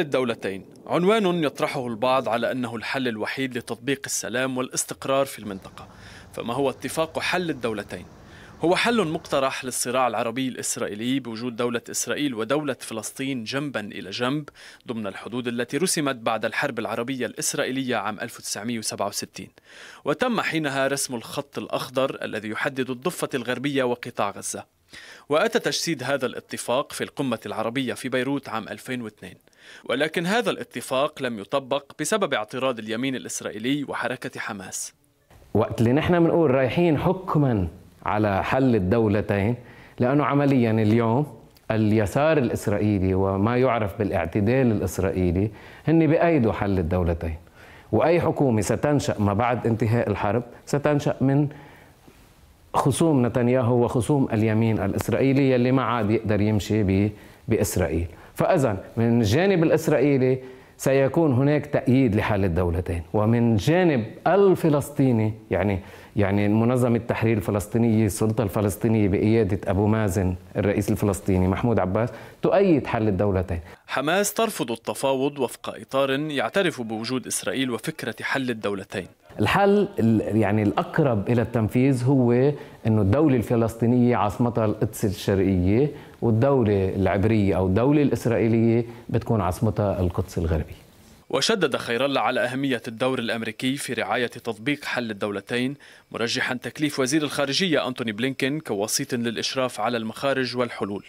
الدولتين عنوان يطرحه البعض على انه الحل الوحيد لتطبيق السلام والاستقرار في المنطقه فما هو اتفاق حل الدولتين هو حل مقترح للصراع العربي الاسرائيلي بوجود دوله اسرائيل ودوله فلسطين جنبا الى جنب ضمن الحدود التي رسمت بعد الحرب العربيه الاسرائيليه عام 1967 وتم حينها رسم الخط الاخضر الذي يحدد الضفه الغربيه وقطاع غزه وأتى تجسيد هذا الاتفاق في القمة العربية في بيروت عام 2002 ولكن هذا الاتفاق لم يطبق بسبب اعتراض اليمين الإسرائيلي وحركة حماس وقت اللي نحن بنقول رايحين حكما على حل الدولتين لأنه عمليا اليوم اليسار الإسرائيلي وما يعرف بالاعتدال الإسرائيلي هن بأيدوا حل الدولتين وأي حكومة ستنشأ ما بعد انتهاء الحرب ستنشأ من خصوم نتنياهو وخصوم اليمين الإسرائيلي اللي ما عاد يقدر يمشي بإسرائيل فإذا من الجانب الإسرائيلي سيكون هناك تأييد لحل الدولتين ومن جانب الفلسطيني يعني يعني منظمة التحرير الفلسطينية السلطة الفلسطينية بقيادة أبو مازن الرئيس الفلسطيني محمود عباس تؤيد حل الدولتين حماس ترفض التفاوض وفق إطار يعترف بوجود إسرائيل وفكرة حل الدولتين الحل يعني الأقرب إلى التنفيذ هو أنه الدولة الفلسطينية عاصمتها القدس الشرقية والدولة العبرية أو الدولة الإسرائيلية بتكون عاصمتها القدس الغربي وشدد خير الله على أهمية الدور الأمريكي في رعاية تطبيق حل الدولتين مرجحا تكليف وزير الخارجية أنتوني بلينكين كوسيط للإشراف على المخارج والحلول